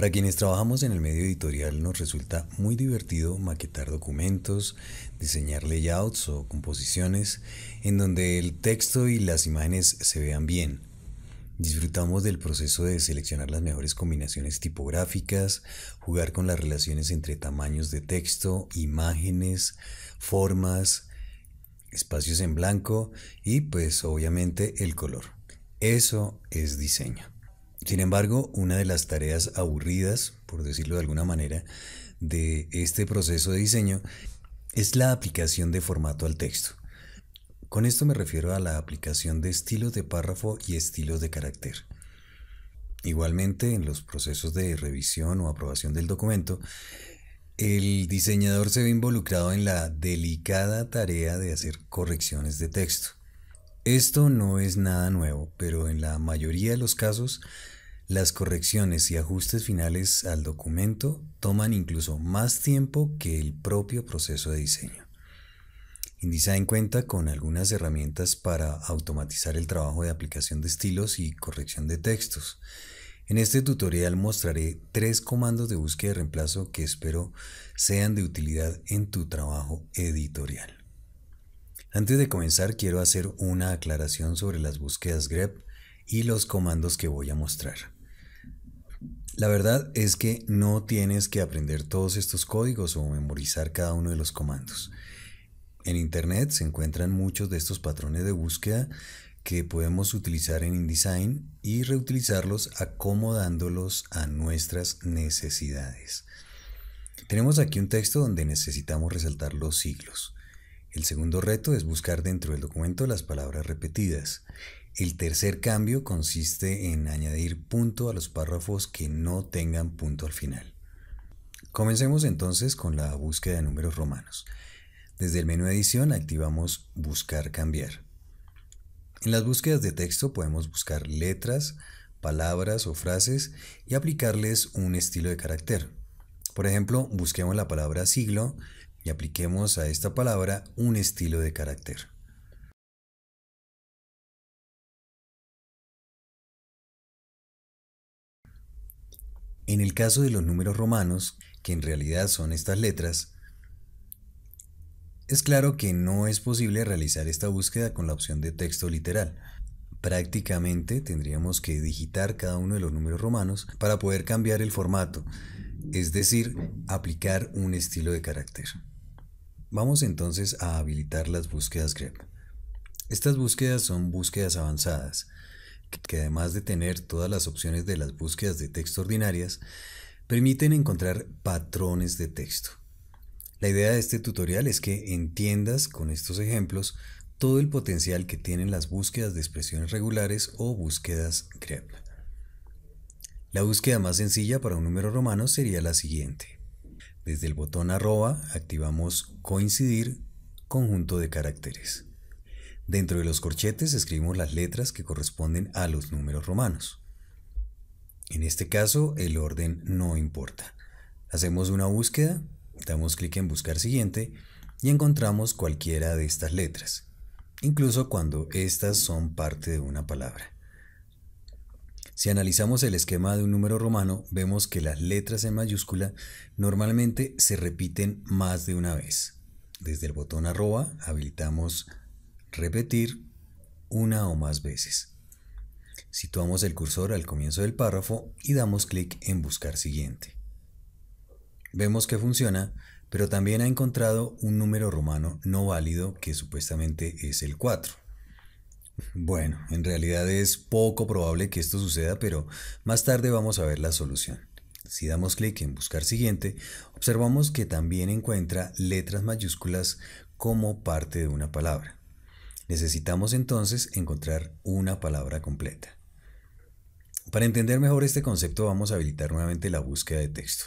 Para quienes trabajamos en el medio editorial nos resulta muy divertido maquetar documentos, diseñar layouts o composiciones en donde el texto y las imágenes se vean bien. Disfrutamos del proceso de seleccionar las mejores combinaciones tipográficas, jugar con las relaciones entre tamaños de texto, imágenes, formas, espacios en blanco y pues obviamente el color. Eso es diseño. Sin embargo, una de las tareas aburridas, por decirlo de alguna manera, de este proceso de diseño es la aplicación de formato al texto. Con esto me refiero a la aplicación de estilos de párrafo y estilos de carácter. Igualmente, en los procesos de revisión o aprobación del documento, el diseñador se ve involucrado en la delicada tarea de hacer correcciones de texto. Esto no es nada nuevo, pero en la mayoría de los casos, las correcciones y ajustes finales al documento toman incluso más tiempo que el propio proceso de diseño. InDesign cuenta con algunas herramientas para automatizar el trabajo de aplicación de estilos y corrección de textos. En este tutorial mostraré tres comandos de búsqueda y reemplazo que espero sean de utilidad en tu trabajo editorial. Antes de comenzar quiero hacer una aclaración sobre las búsquedas grep y los comandos que voy a mostrar. La verdad es que no tienes que aprender todos estos códigos o memorizar cada uno de los comandos. En Internet se encuentran muchos de estos patrones de búsqueda que podemos utilizar en InDesign y reutilizarlos acomodándolos a nuestras necesidades. Tenemos aquí un texto donde necesitamos resaltar los siglos. El segundo reto es buscar dentro del documento las palabras repetidas. El tercer cambio consiste en añadir punto a los párrafos que no tengan punto al final. Comencemos entonces con la búsqueda de números romanos. Desde el menú edición activamos buscar cambiar. En las búsquedas de texto podemos buscar letras, palabras o frases y aplicarles un estilo de carácter. Por ejemplo, busquemos la palabra siglo y apliquemos a esta palabra un estilo de carácter. En el caso de los números romanos, que en realidad son estas letras, es claro que no es posible realizar esta búsqueda con la opción de texto literal. Prácticamente tendríamos que digitar cada uno de los números romanos para poder cambiar el formato, es decir, aplicar un estilo de carácter. Vamos entonces a habilitar las búsquedas grep. Estas búsquedas son búsquedas avanzadas, que además de tener todas las opciones de las búsquedas de texto ordinarias, permiten encontrar patrones de texto. La idea de este tutorial es que entiendas con estos ejemplos todo el potencial que tienen las búsquedas de expresiones regulares o búsquedas grep. La búsqueda más sencilla para un número romano sería la siguiente. Desde el botón arroba activamos coincidir conjunto de caracteres. Dentro de los corchetes escribimos las letras que corresponden a los números romanos. En este caso el orden no importa. Hacemos una búsqueda, damos clic en buscar siguiente y encontramos cualquiera de estas letras, incluso cuando estas son parte de una palabra. Si analizamos el esquema de un número romano, vemos que las letras en mayúscula normalmente se repiten más de una vez. Desde el botón arroba habilitamos repetir una o más veces. Situamos el cursor al comienzo del párrafo y damos clic en buscar siguiente. Vemos que funciona, pero también ha encontrado un número romano no válido que supuestamente es el 4. Bueno, en realidad es poco probable que esto suceda, pero más tarde vamos a ver la solución. Si damos clic en buscar siguiente, observamos que también encuentra letras mayúsculas como parte de una palabra. Necesitamos entonces encontrar una palabra completa. Para entender mejor este concepto vamos a habilitar nuevamente la búsqueda de texto.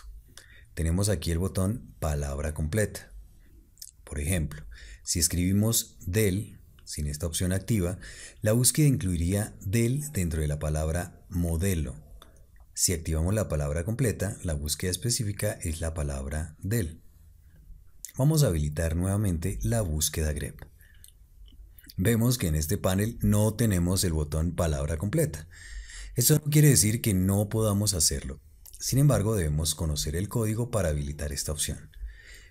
Tenemos aquí el botón palabra completa. Por ejemplo, si escribimos del sin esta opción activa, la búsqueda incluiría del dentro de la palabra modelo. Si activamos la palabra completa, la búsqueda específica es la palabra del. Vamos a habilitar nuevamente la búsqueda grep. Vemos que en este panel no tenemos el botón palabra completa. Esto no quiere decir que no podamos hacerlo. Sin embargo, debemos conocer el código para habilitar esta opción.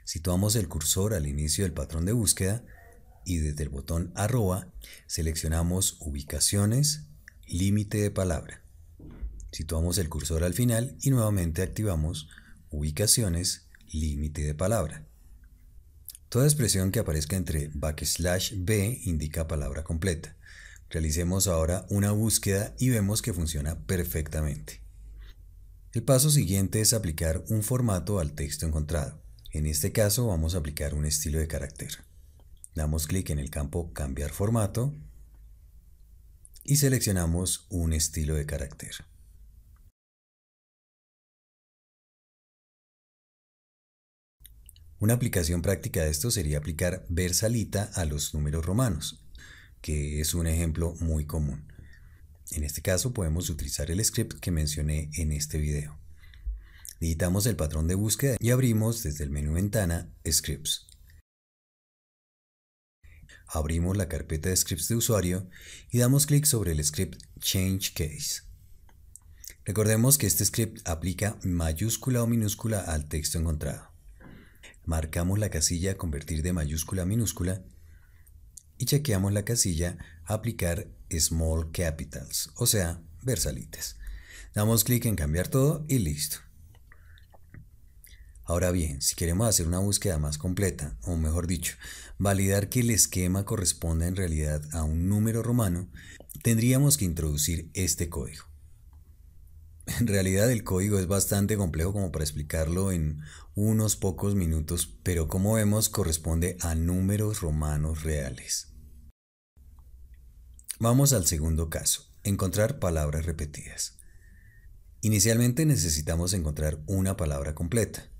Situamos el cursor al inicio del patrón de búsqueda y desde el botón arroba seleccionamos ubicaciones, límite de palabra. Situamos el cursor al final y nuevamente activamos ubicaciones, límite de palabra. Toda expresión que aparezca entre backslash b indica palabra completa. Realicemos ahora una búsqueda y vemos que funciona perfectamente. El paso siguiente es aplicar un formato al texto encontrado. En este caso vamos a aplicar un estilo de carácter. Damos clic en el campo Cambiar formato y seleccionamos un estilo de carácter. Una aplicación práctica de esto sería aplicar versalita a los números romanos, que es un ejemplo muy común. En este caso podemos utilizar el script que mencioné en este video. Digitamos el patrón de búsqueda y abrimos desde el menú ventana Scripts abrimos la carpeta de scripts de usuario y damos clic sobre el script Change Case. Recordemos que este script aplica mayúscula o minúscula al texto encontrado. Marcamos la casilla Convertir de mayúscula a minúscula y chequeamos la casilla Aplicar Small Capitals, o sea, versalites. Damos clic en Cambiar todo y listo. Ahora bien, si queremos hacer una búsqueda más completa, o mejor dicho, validar que el esquema corresponda en realidad a un número romano, tendríamos que introducir este código. En realidad el código es bastante complejo como para explicarlo en unos pocos minutos, pero como vemos corresponde a números romanos reales. Vamos al segundo caso, encontrar palabras repetidas. Inicialmente necesitamos encontrar una palabra completa.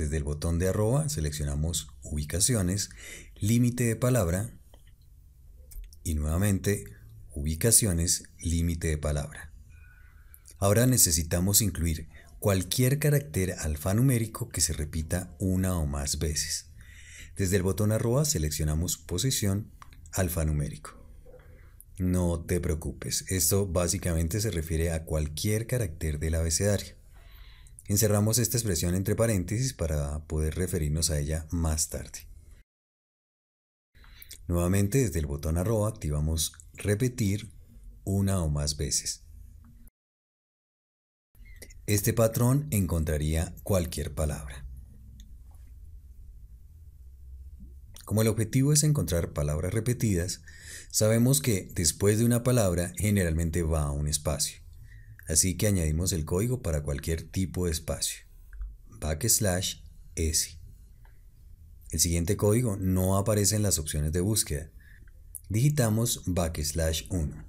Desde el botón de arroba seleccionamos ubicaciones, límite de palabra y nuevamente ubicaciones, límite de palabra. Ahora necesitamos incluir cualquier carácter alfanumérico que se repita una o más veces. Desde el botón arroba seleccionamos posición alfanumérico. No te preocupes, esto básicamente se refiere a cualquier carácter del abecedario. Encerramos esta expresión entre paréntesis para poder referirnos a ella más tarde. Nuevamente desde el botón arroba activamos repetir una o más veces. Este patrón encontraría cualquier palabra. Como el objetivo es encontrar palabras repetidas, sabemos que después de una palabra generalmente va a un espacio. Así que añadimos el código para cualquier tipo de espacio. Backslash S. El siguiente código no aparece en las opciones de búsqueda. Digitamos backslash 1.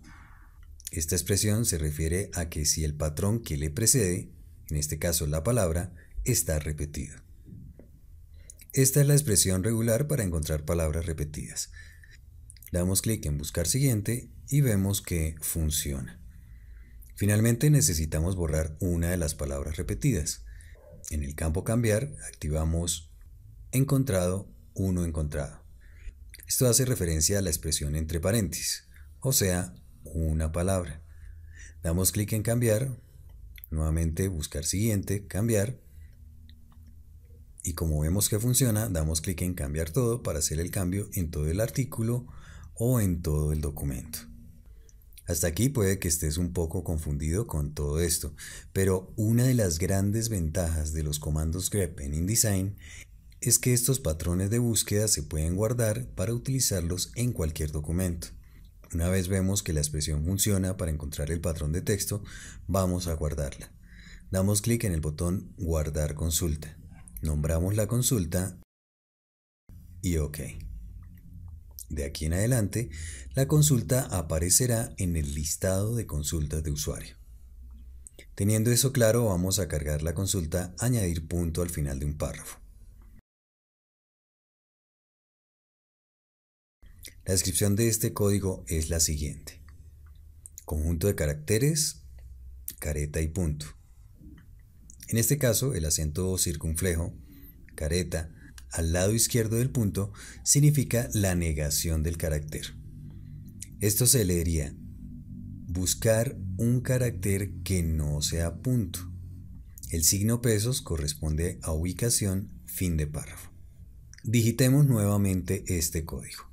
Esta expresión se refiere a que si el patrón que le precede, en este caso la palabra, está repetido. Esta es la expresión regular para encontrar palabras repetidas. Damos clic en buscar siguiente y vemos que funciona. Finalmente necesitamos borrar una de las palabras repetidas. En el campo cambiar activamos encontrado, uno encontrado. Esto hace referencia a la expresión entre paréntesis, o sea, una palabra. Damos clic en cambiar, nuevamente buscar siguiente, cambiar. Y como vemos que funciona, damos clic en cambiar todo para hacer el cambio en todo el artículo o en todo el documento. Hasta aquí puede que estés un poco confundido con todo esto, pero una de las grandes ventajas de los comandos grep en InDesign es que estos patrones de búsqueda se pueden guardar para utilizarlos en cualquier documento. Una vez vemos que la expresión funciona para encontrar el patrón de texto, vamos a guardarla. Damos clic en el botón Guardar consulta. Nombramos la consulta y OK. De aquí en adelante, la consulta aparecerá en el listado de consultas de usuario. Teniendo eso claro, vamos a cargar la consulta Añadir punto al final de un párrafo. La descripción de este código es la siguiente. Conjunto de caracteres, careta y punto. En este caso, el acento circunflejo, careta, al lado izquierdo del punto significa la negación del carácter. Esto se leería buscar un carácter que no sea punto. El signo pesos corresponde a ubicación fin de párrafo. Digitemos nuevamente este código.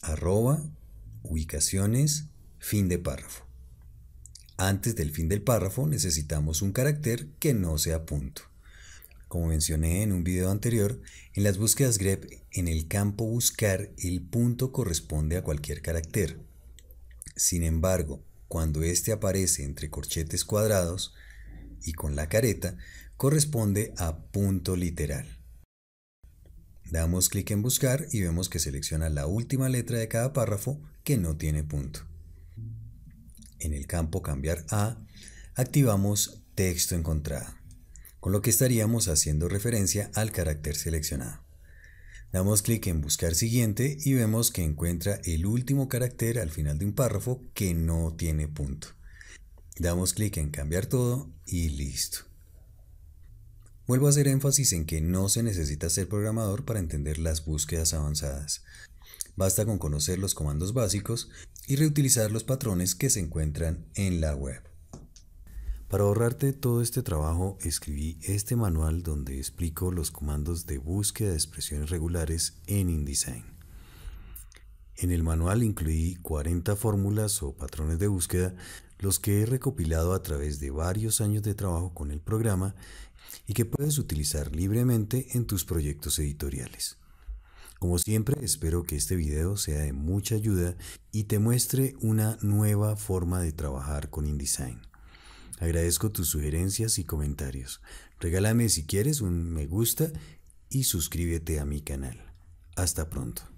Arroba, ubicaciones, fin de párrafo. Antes del fin del párrafo necesitamos un carácter que no sea punto. Como mencioné en un video anterior, en las búsquedas grep en el campo buscar el punto corresponde a cualquier carácter. Sin embargo, cuando este aparece entre corchetes cuadrados y con la careta, corresponde a punto literal. Damos clic en buscar y vemos que selecciona la última letra de cada párrafo que no tiene punto. En el campo cambiar a, activamos texto encontrado con lo que estaríamos haciendo referencia al carácter seleccionado. Damos clic en Buscar siguiente y vemos que encuentra el último carácter al final de un párrafo que no tiene punto. Damos clic en Cambiar todo y listo. Vuelvo a hacer énfasis en que no se necesita ser programador para entender las búsquedas avanzadas. Basta con conocer los comandos básicos y reutilizar los patrones que se encuentran en la web. Para ahorrarte todo este trabajo, escribí este manual donde explico los comandos de búsqueda de expresiones regulares en InDesign. En el manual incluí 40 fórmulas o patrones de búsqueda, los que he recopilado a través de varios años de trabajo con el programa y que puedes utilizar libremente en tus proyectos editoriales. Como siempre, espero que este video sea de mucha ayuda y te muestre una nueva forma de trabajar con InDesign. Agradezco tus sugerencias y comentarios. Regálame si quieres un me gusta y suscríbete a mi canal. Hasta pronto.